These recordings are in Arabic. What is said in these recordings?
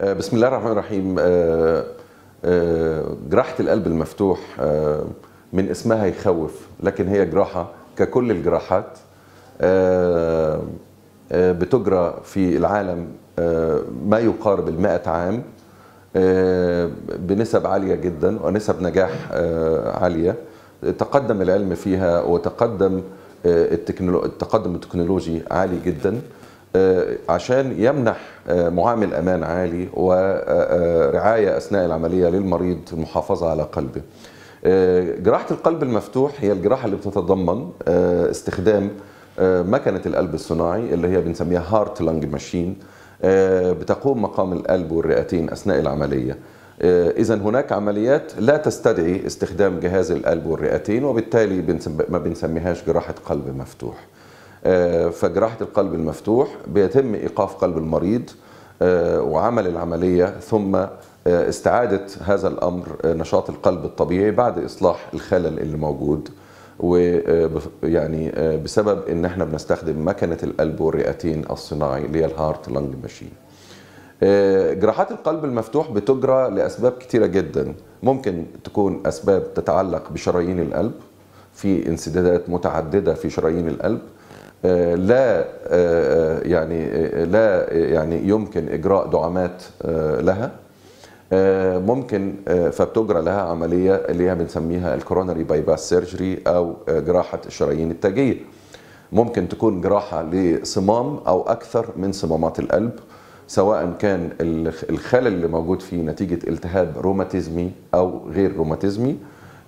آه، بسم الله الرحمن الرحيم آه، آه، جراحة القلب المفتوح من اسمها يخوف لكن هي جراحة ككل الجراحات بتجرى في العالم ما يقارب المائة عام بنسب عالية جدا ونسب نجاح عالية تقدم العلم فيها وتقدم التقدم التكنولوجي عالي جدا آه، عشان يمنح آه، معامل امان عالي ورعايه آه، اثناء العمليه للمريض المحافظه على قلبه. جراحه القلب المفتوح هي الجراحه اللي بتتضمن استخدام مكنه القلب الصناعي اللي هي بنسميها هارت لانج ماشين بتقوم مقام القلب والرئتين اثناء العمليه. اذا هناك عمليات لا تستدعي استخدام جهاز القلب والرئتين وبالتالي ما بنسميهاش جراحه قلب مفتوح. آه، فجراحة القلب المفتوح بيتم إيقاف قلب المريض آه، وعمل العملية ثم آه، استعادة هذا الأمر نشاط القلب الطبيعي بعد إصلاح الخلل اللي موجود ويعني بسبب ان احنا بنستخدم مكنه القلب والرئتين الصناعي اللي هي الهارت لانج ماشين جراحات القلب المفتوح بتجرى لاسباب كتيره جدا ممكن تكون اسباب تتعلق بشرايين القلب في انسدادات متعدده في شرايين القلب آه، لا آه، آه، يعني لا يعني يمكن اجراء دعامات لها ممكن فبتجرى لها عمليه اللي هي بنسميها الكوروناري باي باس سيرجري او جراحه الشرايين التاجيه ممكن تكون جراحه لصمام او اكثر من صمامات القلب سواء كان الخلل اللي موجود فيه نتيجه التهاب روماتيزمي او غير روماتيزمي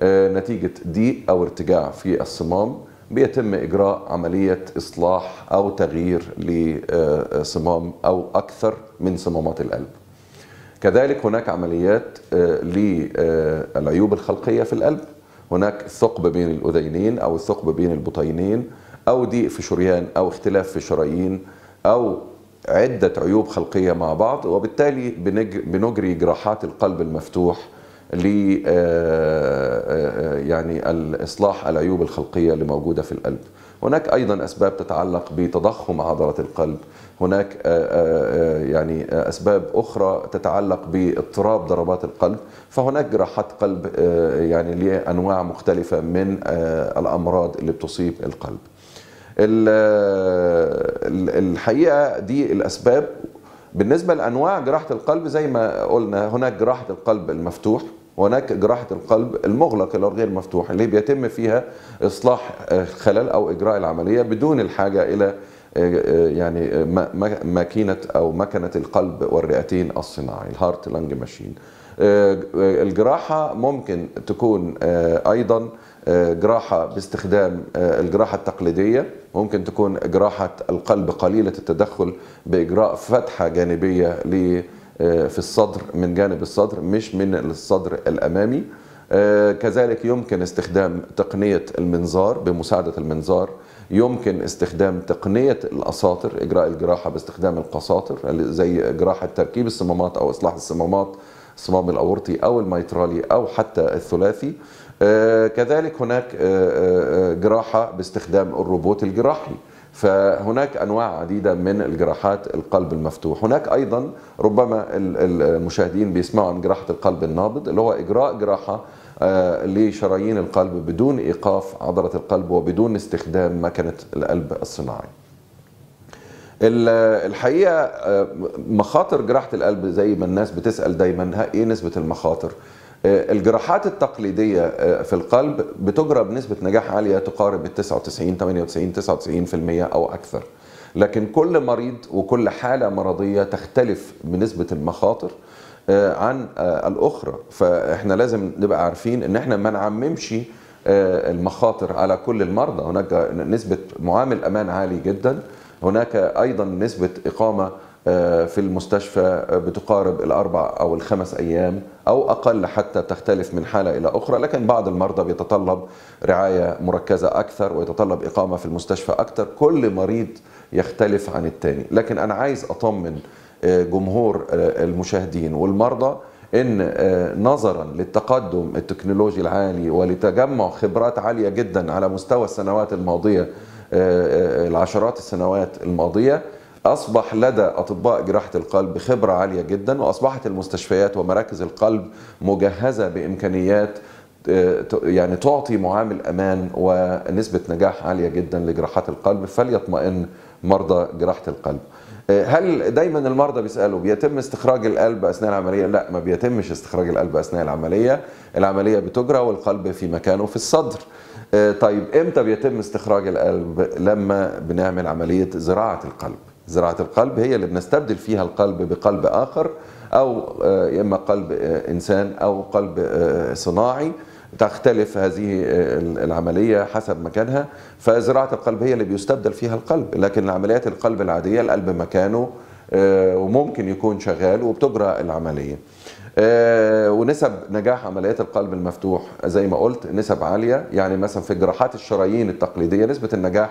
نتيجه ضيق او ارتجاع في الصمام بيتم إجراء عملية إصلاح أو تغيير لصمام أو أكثر من صمامات القلب كذلك هناك عمليات آه، للعيوب الخلقية في القلب هناك ثقب بين الأذينين أو ثقب بين البطينين أو ضيق في شريان أو اختلاف في شرايين أو عدة عيوب خلقية مع بعض وبالتالي بنجري جراحات القلب المفتوح ل آه، آه، آه، يعني الاصلاح العيوب الخلقيه اللي موجوده في القلب هناك ايضا اسباب تتعلق بتضخم عضله القلب هناك يعني اسباب اخرى تتعلق باضطراب ضربات القلب فهناك جراحات قلب يعني ليها انواع مختلفه من الامراض اللي بتصيب القلب الحقيقه دي الاسباب بالنسبه لانواع جراحه القلب زي ما قلنا هناك جراحه القلب المفتوح وهناك جراحة القلب المغلق اللي غير مفتوح اللي بيتم فيها إصلاح آه، خلل أو إجراء العملية بدون الحاجة إلى آه، آه، يعني ماكينة أو مكنة القلب والرئتين الصناعي الهارت لانج ماشين الجراحة ممكن تكون أيضا جراحة باستخدام الجراحة التقليدية ممكن تكون جراحة القلب قليلة التدخل بإجراء فتحة جانبية للقلب في الصدر من جانب الصدر مش من الصدر الأمامي آه، كذلك يمكن استخدام تقنية المنظار بمساعدة المنظار يمكن استخدام تقنية الأساطر إجراء الجراحة باستخدام القساطر زي جراحة تركيب الصمامات أو إصلاح الصمامات الصمام الأورطي أو الميترالي أو حتى الثلاثي آه، كذلك هناك آه، جراحة باستخدام الروبوت الجراحي فهناك انواع عديده من الجراحات القلب المفتوح هناك ايضا ربما المشاهدين بيسمعوا عن جراحه القلب النابض اللي هو اجراء جراحه آه، لشرايين القلب بدون ايقاف عضله القلب وبدون استخدام مكنه القلب الصناعي الحقيقه آه، مخاطر جراحه القلب زي ما الناس بتسال دايما ايه نسبه المخاطر آه، الجراحات التقليدية آه، في القلب بتجرى بنسبة نجاح عالية تقارب ال 99 98 99% أو أكثر لكن كل مريض وكل حالة مرضية تختلف بنسبة المخاطر آه، عن الأخرى فإحنا لازم نبقى عارفين إن إحنا ما نعممش المخاطر على كل المرضى هناك نسبة معامل أمان عالي جدا هناك أيضا نسبة إقامة آه، في المستشفى بتقارب الأربع أو الخمس أيام أو أقل حتى تختلف من حالة إلى أخرى لكن بعض المرضى بيتطلب رعاية مركزة أكثر ويتطلب إقامة في المستشفى أكثر كل مريض يختلف عن الثاني لكن أنا عايز أطمن آه، جمهور آه، المشاهدين والمرضى ان نظرا للتقدم التكنولوجي العالي ولتجمع خبرات عاليه جدا على مستوى السنوات الماضيه العشرات السنوات الماضيه أصبح لدى أطباء جراحة القلب خبرة عالية جدا وأصبحت المستشفيات ومراكز القلب مجهزة بإمكانيات آه، يعني تعطي معامل أمان ونسبة نجاح عالية جدا لجراحات القلب فليطمئن مرضى جراحة القلب آه، هل دايما المرضى بيسالوا بيتم استخراج القلب اثناء العمليه لا ما بيتمش استخراج القلب اثناء العمليه العمليه بتجرى والقلب في مكانه في الصدر آه، طيب امتى بيتم استخراج القلب لما بنعمل عمليه زراعه القلب زراعة القلب هي اللي بنستبدل فيها القلب بقلب آخر أو آه، إما قلب آه، إنسان أو قلب آه، صناعي تختلف هذه العملية حسب مكانها فزراعة القلب هي اللي بيستبدل فيها القلب لكن عمليات القلب العادية القلب مكانه وممكن يكون شغال وبتجرى العملية ونسب نجاح عمليات القلب المفتوح زي ما قلت نسب عالية يعني مثلا في جراحات الشرايين التقليدية نسبة النجاح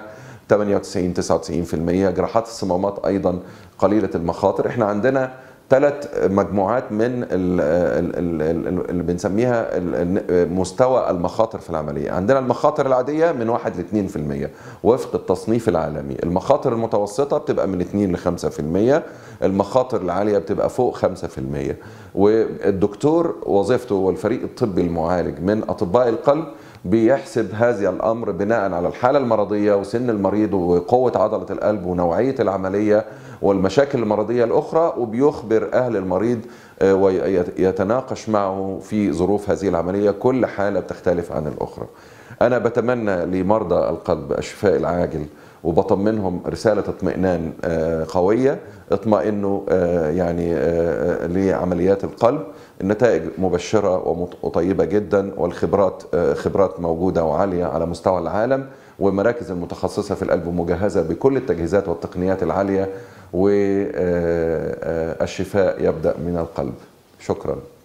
98 99% جراحات الصمامات ايضا قليله المخاطر احنا عندنا ثلاث مجموعات من اللي بنسميها مستوى المخاطر في العمليه عندنا المخاطر العاديه من 1 ل 2% وفق التصنيف العالمي المخاطر المتوسطه بتبقى من 2 ل 5% المخاطر العاليه بتبقى فوق 5% والدكتور وظيفته والفريق الطبي المعالج من اطباء القلب بيحسب هذا الأمر بناء على الحالة المرضية وسن المريض وقوة عضلة القلب ونوعية العملية والمشاكل المرضية الأخرى وبيخبر أهل المريض آه، ويتناقش معه في ظروف هذه العملية كل حالة بتختلف عن الأخرى أنا بتمنى لمرضى القلب الشفاء العاجل وبطمنهم رساله اطمئنان آه، قويه اطمئنوا آه، يعني آه، لعمليات القلب النتائج مبشره وطيبه جدا والخبرات خبرات موجوده وعاليه على مستوى العالم ومراكز المتخصصه في القلب مجهزه بكل التجهيزات والتقنيات العاليه والشفاء يبدا من القلب شكرا